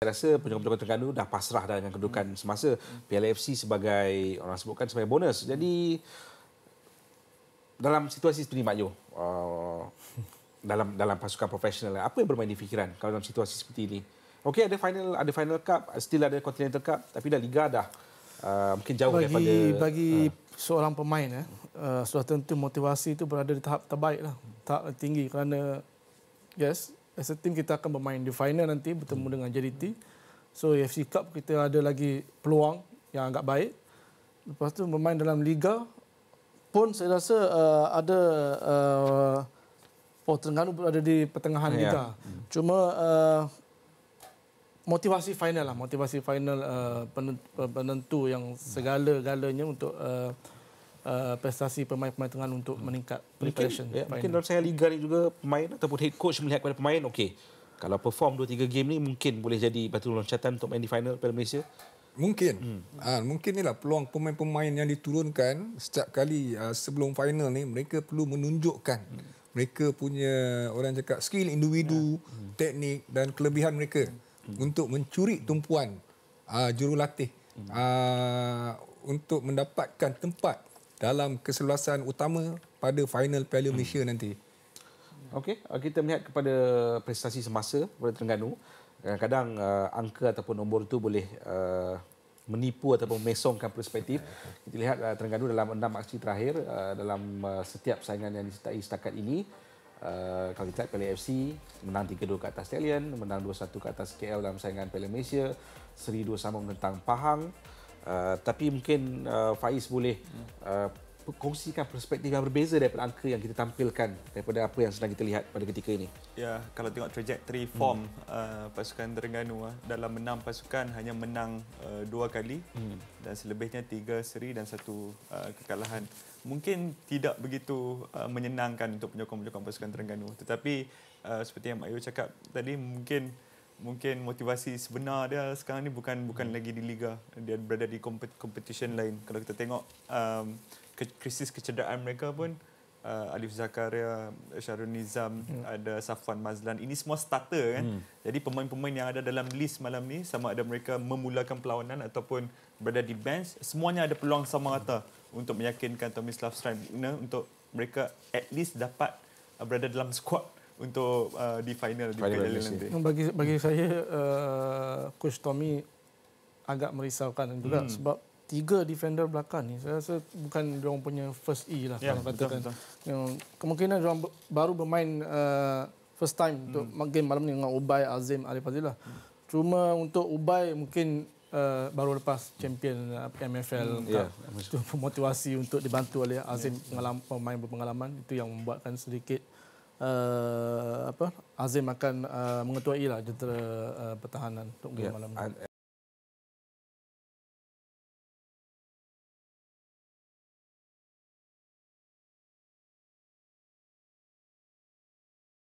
saya rasa penyokong-penyokong Terengganu dah pasrah dah dengan kedudukan hmm. semasa PLFC sebagai orang sebutkan sebagai bonus. Hmm. Jadi dalam situasi seperti Mak Yo, uh, dalam dalam pasukan profesional apa yang bermain di fikiran kalau dalam situasi seperti ini? Okey ada final ada final cup, still ada continental cup tapi dah liga dah. Uh, mungkin jauh bagi, daripada bagi uh, seorang pemain eh uh, sudah tentu motivasi itu berada di tahap terbaik lah tahap tinggi kerana yes as a team kita akan bermain di final nanti bertemu hmm. dengan JDT. So AFC Cup kita ada lagi peluang yang agak baik. Lepas tu bermain dalam liga pun saya rasa uh, ada uh, oh, Terengganu berada di pertengahan yeah. liga. Hmm. Cuma uh, motivasi final lah, motivasi final uh, penentu, penentu yang segala-galanya untuk uh, Uh, prestasi pemain-pemain tengah untuk hmm. meningkat preparation. Mungkin, ya, mungkin dalam saya liga ni juga pemain ataupun head coach melihat kepada pemain, okey. Kalau perform 2 3 game ni mungkin boleh jadi batu loncatan untuk main di final Piala Malaysia. Mungkin. Hmm. Ha, mungkin inilah peluang pemain-pemain yang diturunkan setiap kali uh, sebelum final ni mereka perlu menunjukkan hmm. mereka punya orang cakap skill individu, ya. hmm. hmm. teknik dan kelebihan mereka hmm. untuk mencuri tumpuan uh, jurulatih hmm. uh, untuk mendapatkan tempat dalam keseluruhan utama pada final Piala hmm. Malaysia nanti. Okey, uh, kita melihat kepada prestasi semasa pada Terengganu. Kadang-kadang uh, angka ataupun nombor itu boleh uh, menipu ataupun mesongkan perspektif. Kita lihat uh, Terengganu dalam enam aksi terakhir uh, dalam uh, setiap saingan yang disertai setakat ini. Uh, kalau kita lihat FC menang 3-2 ke atas Stallion, menang 2-1 ke atas KL dalam saingan Piala Malaysia, seri dua sama menentang Pahang. Uh, tapi mungkin uh, Faiz boleh uh, kongsikan perspektif yang berbeza daripada angka yang kita tampilkan daripada apa yang sedang kita lihat pada ketika ini. Ya, kalau tengok trajectory form hmm. uh, pasukan Terengganu uh, dalam enam pasukan hanya menang uh, dua kali hmm. dan selebihnya tiga seri dan satu uh, kekalahan. Mungkin tidak begitu uh, menyenangkan untuk penyokong-penyokong pasukan Terengganu tetapi uh, seperti yang Mak Ayu cakap tadi mungkin mungkin motivasi sebenar dia sekarang ni bukan bukan hmm. lagi di liga dia berada di competition lain kalau kita tengok um, ke- krisis kecederaan mereka pun uh, Alif Zakaria, Syarul Nizam, hmm. ada Safwan Mazlan. Ini semua starter kan. Hmm. Jadi pemain-pemain yang ada dalam list malam ni sama ada mereka memulakan perlawanan ataupun berada di bench, semuanya ada peluang sama rata hmm. untuk meyakinkan Tomislav Strand untuk mereka at least dapat uh, berada dalam squad untuk uh, di final di final nanti. Bagi bagi saya uh, coach Tommy agak merisaukan juga hmm. sebab tiga defender belakang ni saya rasa bukan dia orang punya first E lah yeah, kalau katakan. Betul, betul. You know, kemungkinan dia orang baru bermain uh, first time hmm. untuk game malam ni dengan Ubay Azim Ali Fazilah. Hmm. Cuma untuk Ubay mungkin Uh, baru lepas champion uh, MFL hmm, yeah. itu ya, motivasi untuk dibantu oleh Azim yeah. pemain berpengalaman itu yang membuatkan sedikit Eh, apa azim akan uh, eh, mengetuai lah jentera uh, pertahanan untuk ya. malam ini.